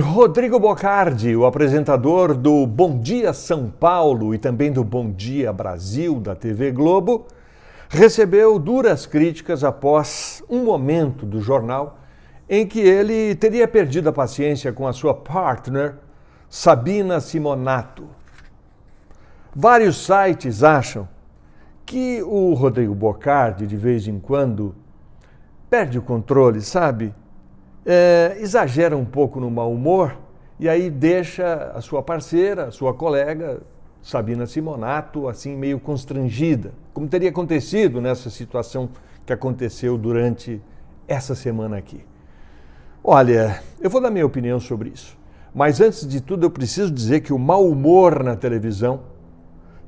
Rodrigo Bocardi, o apresentador do Bom Dia São Paulo e também do Bom Dia Brasil da TV Globo, recebeu duras críticas após um momento do jornal em que ele teria perdido a paciência com a sua partner, Sabina Simonato. Vários sites acham que o Rodrigo Bocardi, de vez em quando, perde o controle, sabe? é, exagera um pouco no mau humor e aí deixa a sua parceira, a sua colega, Sabina Simonato, assim meio constrangida, como teria acontecido nessa situação que aconteceu durante essa semana aqui. Olha, eu vou dar minha opinião sobre isso, mas antes de tudo eu preciso dizer que o mau humor na televisão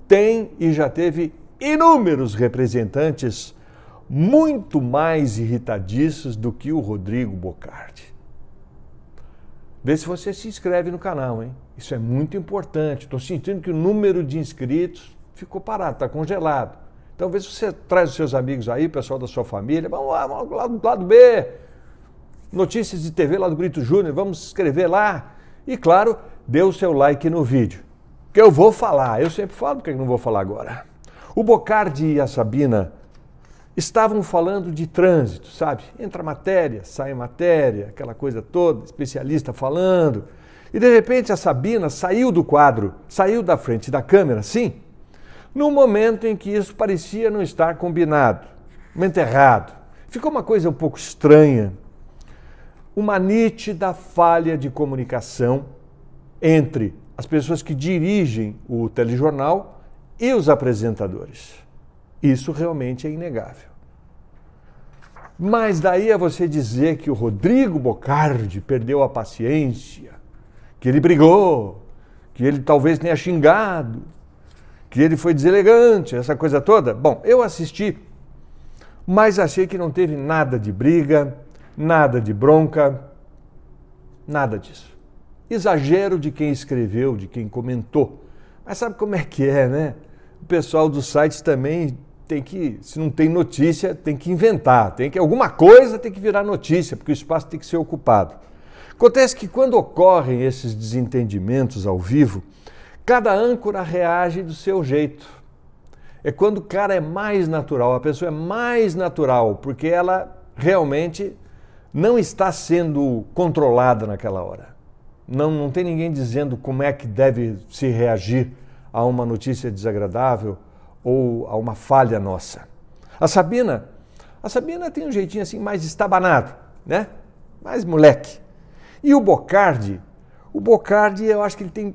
tem e já teve inúmeros representantes muito mais irritadiços do que o Rodrigo Bocardi. Vê se você se inscreve no canal, hein? Isso é muito importante. Estou sentindo que o número de inscritos ficou parado, está congelado. Então vê se você traz os seus amigos aí, pessoal da sua família. Vamos lá, vamos lá do lado B. Notícias de TV lá do Grito Júnior, vamos escrever lá. E claro, dê o seu like no vídeo. Que eu vou falar, eu sempre falo, que não vou falar agora. O Bocardi e a Sabina estavam falando de trânsito, sabe? Entra matéria, sai matéria, aquela coisa toda, especialista falando. E de repente a Sabina saiu do quadro, saiu da frente da câmera, sim, no momento em que isso parecia não estar combinado, momento errado. Ficou uma coisa um pouco estranha, uma nítida falha de comunicação entre as pessoas que dirigem o telejornal e os apresentadores. Isso realmente é inegável. Mas daí é você dizer que o Rodrigo Bocardi perdeu a paciência, que ele brigou, que ele talvez tenha xingado, que ele foi deselegante, essa coisa toda. Bom, eu assisti, mas achei que não teve nada de briga, nada de bronca, nada disso. Exagero de quem escreveu, de quem comentou. Mas sabe como é que é, né? O pessoal dos sites também tem que, se não tem notícia, tem que inventar, tem que alguma coisa tem que virar notícia, porque o espaço tem que ser ocupado. Acontece que quando ocorrem esses desentendimentos ao vivo, cada âncora reage do seu jeito. É quando o cara é mais natural, a pessoa é mais natural, porque ela realmente não está sendo controlada naquela hora. Não, não tem ninguém dizendo como é que deve se reagir a uma notícia desagradável ou a uma falha nossa. A Sabina, a Sabina tem um jeitinho assim mais estabanado, né? Mais moleque. E o Bocardi, o Bocardi eu acho que ele tem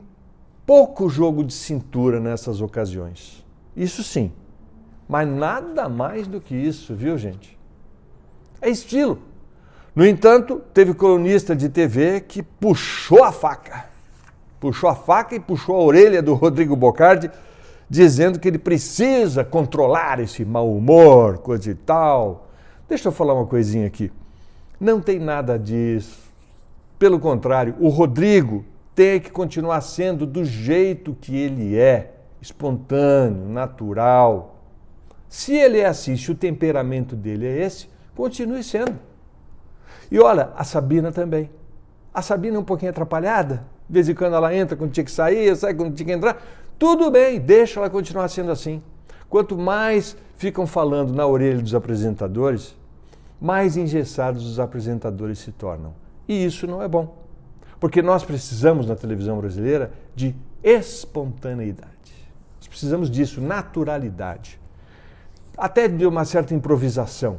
pouco jogo de cintura nessas ocasiões. Isso sim. Mas nada mais do que isso, viu, gente? É estilo. No entanto, teve colunista de TV que puxou a faca. Puxou a faca e puxou a orelha do Rodrigo Bocardi dizendo que ele precisa controlar esse mau humor, coisa e tal. Deixa eu falar uma coisinha aqui. Não tem nada disso. Pelo contrário, o Rodrigo tem que continuar sendo do jeito que ele é, espontâneo, natural. Se ele é assim, se o temperamento dele é esse, continue sendo. E olha, a Sabina também. A Sabina é um pouquinho atrapalhada. De vez em quando ela entra quando tinha que sair, sai quando tinha que entrar tudo bem, deixa ela continuar sendo assim. Quanto mais ficam falando na orelha dos apresentadores, mais engessados os apresentadores se tornam. E isso não é bom. Porque nós precisamos na televisão brasileira de espontaneidade. Nós precisamos disso, naturalidade. Até de uma certa improvisação.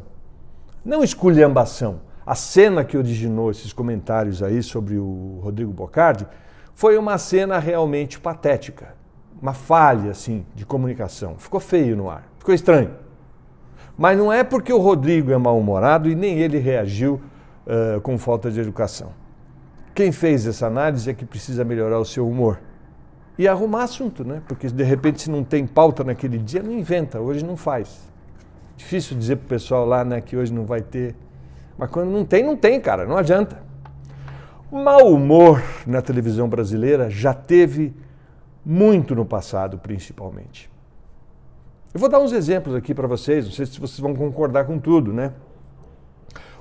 Não esculhambação. A cena que originou esses comentários aí sobre o Rodrigo Bocardi foi uma cena realmente patética uma falha assim de comunicação. Ficou feio no ar, ficou estranho. Mas não é porque o Rodrigo é mal-humorado e nem ele reagiu uh, com falta de educação. Quem fez essa análise é que precisa melhorar o seu humor e arrumar assunto, né? Porque de repente se não tem pauta naquele dia, não inventa, hoje não faz. Difícil dizer pro pessoal lá, né, que hoje não vai ter. Mas quando não tem, não tem, cara, não adianta. Mau humor na televisão brasileira já teve muito no passado, principalmente. Eu vou dar uns exemplos aqui para vocês, não sei se vocês vão concordar com tudo, né?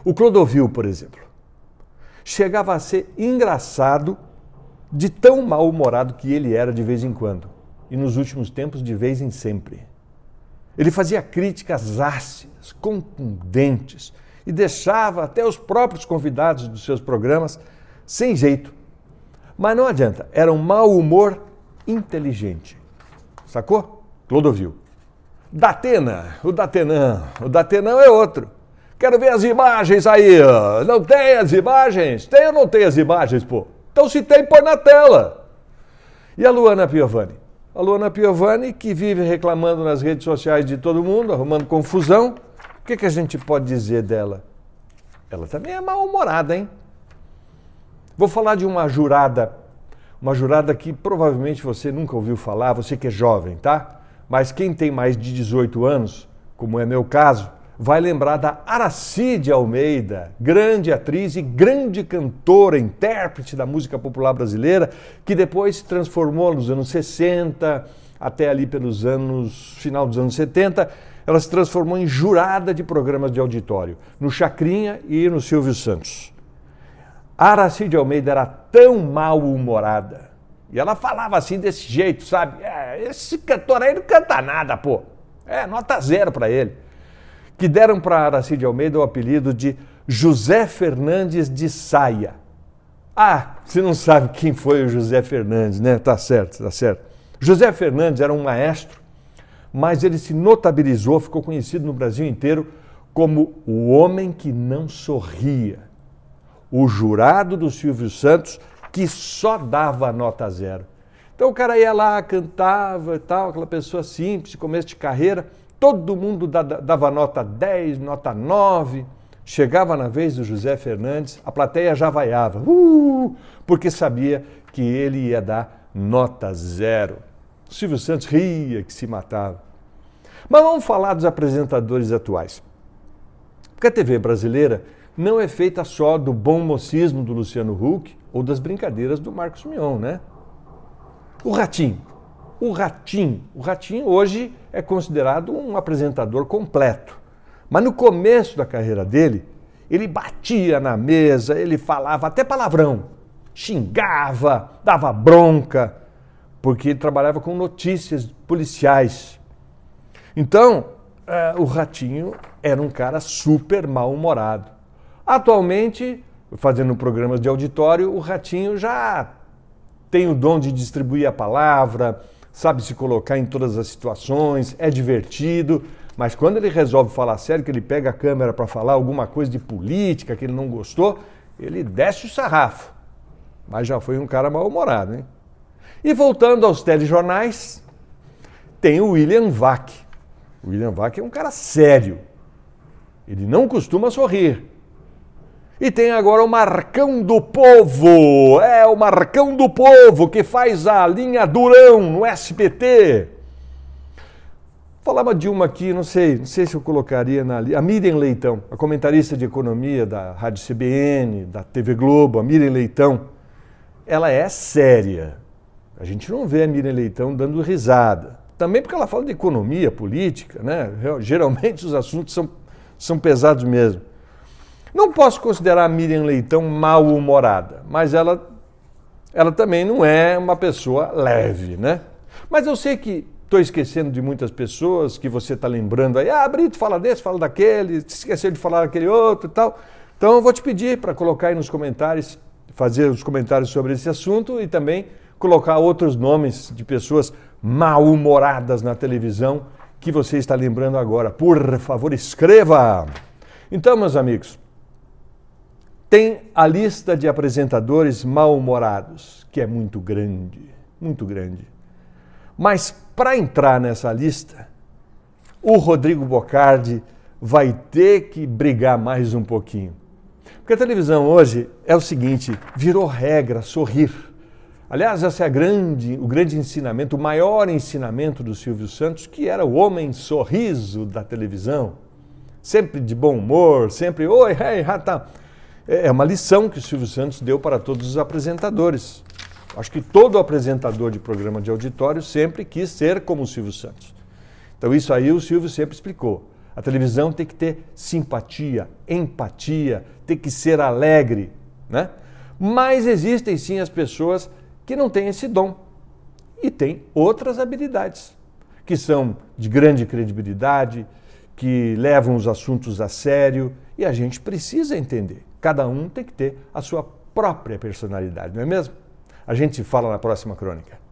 O Clodovil, por exemplo, chegava a ser engraçado de tão mal-humorado que ele era de vez em quando, e nos últimos tempos, de vez em sempre. Ele fazia críticas ácidas, contundentes, e deixava até os próprios convidados dos seus programas sem jeito. Mas não adianta, era um mau humor inteligente. Sacou? Clodovil. Datena, o Datenão, o Datenão é outro. Quero ver as imagens aí. Não tem as imagens? Tem ou não tem as imagens, pô? Então se tem, põe na tela. E a Luana Piovani? A Luana Piovani, que vive reclamando nas redes sociais de todo mundo, arrumando confusão. O que, que a gente pode dizer dela? Ela também é mal-humorada, hein? Vou falar de uma jurada uma jurada que provavelmente você nunca ouviu falar, você que é jovem, tá? Mas quem tem mais de 18 anos, como é meu caso, vai lembrar da Aracide Almeida, grande atriz e grande cantora, intérprete da música popular brasileira, que depois se transformou nos anos 60, até ali pelos anos final dos anos 70, ela se transformou em jurada de programas de auditório, no Chacrinha e no Silvio Santos. Aracide Almeida era tão mal-humorada. E ela falava assim desse jeito, sabe? É, esse cantor aí não canta nada, pô. É, nota zero para ele. Que deram para Aracide Almeida o apelido de José Fernandes de Saia. Ah, você não sabe quem foi o José Fernandes, né? Tá certo, tá certo. José Fernandes era um maestro, mas ele se notabilizou, ficou conhecido no Brasil inteiro como o homem que não sorria o jurado do Silvio Santos, que só dava nota zero. Então o cara ia lá, cantava e tal, aquela pessoa simples, começo de carreira, todo mundo dava nota 10, nota 9. Chegava na vez do José Fernandes, a plateia já vaiava, uh, porque sabia que ele ia dar nota zero. O Silvio Santos ria que se matava. Mas vamos falar dos apresentadores atuais. Porque a TV brasileira não é feita só do bom mocismo do Luciano Huck ou das brincadeiras do Marcos Mion, né? O Ratinho. O Ratinho. O Ratinho hoje é considerado um apresentador completo. Mas no começo da carreira dele, ele batia na mesa, ele falava até palavrão, xingava, dava bronca, porque ele trabalhava com notícias policiais. Então, eh, o Ratinho era um cara super mal-humorado. Atualmente, fazendo programas de auditório, o Ratinho já tem o dom de distribuir a palavra, sabe se colocar em todas as situações, é divertido, mas quando ele resolve falar sério, que ele pega a câmera para falar alguma coisa de política que ele não gostou, ele desce o sarrafo. Mas já foi um cara mal-humorado, hein? E voltando aos telejornais, tem o William Vac. O William Vac é um cara sério. Ele não costuma sorrir, e tem agora o Marcão do Povo. É o Marcão do Povo que faz a linha Durão no SPT. Falava de uma aqui, não sei, não sei se eu colocaria na A Miriam Leitão, a comentarista de economia da Rádio CBN, da TV Globo, a Miriam Leitão. Ela é séria. A gente não vê a Miriam Leitão dando risada. Também porque ela fala de economia, política, né? Geralmente os assuntos são, são pesados mesmo. Não posso considerar a Miriam Leitão mal-humorada, mas ela, ela também não é uma pessoa leve, né? Mas eu sei que estou esquecendo de muitas pessoas que você está lembrando aí. Ah, Brito, fala desse, fala daquele, esqueceu de falar daquele outro e tal. Então eu vou te pedir para colocar aí nos comentários, fazer os comentários sobre esse assunto e também colocar outros nomes de pessoas mal-humoradas na televisão que você está lembrando agora. Por favor, escreva! Então, meus amigos, tem a lista de apresentadores mal-humorados, que é muito grande, muito grande. Mas para entrar nessa lista, o Rodrigo Bocardi vai ter que brigar mais um pouquinho. Porque a televisão hoje é o seguinte, virou regra sorrir. Aliás, esse é grande, o grande ensinamento, o maior ensinamento do Silvio Santos, que era o homem sorriso da televisão. Sempre de bom humor, sempre, oi, hey, rata. É, é uma lição que o Silvio Santos deu para todos os apresentadores. Acho que todo apresentador de programa de auditório sempre quis ser como o Silvio Santos. Então, isso aí o Silvio sempre explicou. A televisão tem que ter simpatia, empatia, tem que ser alegre, né? Mas existem sim as pessoas que não têm esse dom e têm outras habilidades, que são de grande credibilidade, que levam os assuntos a sério e a gente precisa entender. Cada um tem que ter a sua própria personalidade, não é mesmo? A gente fala na próxima crônica.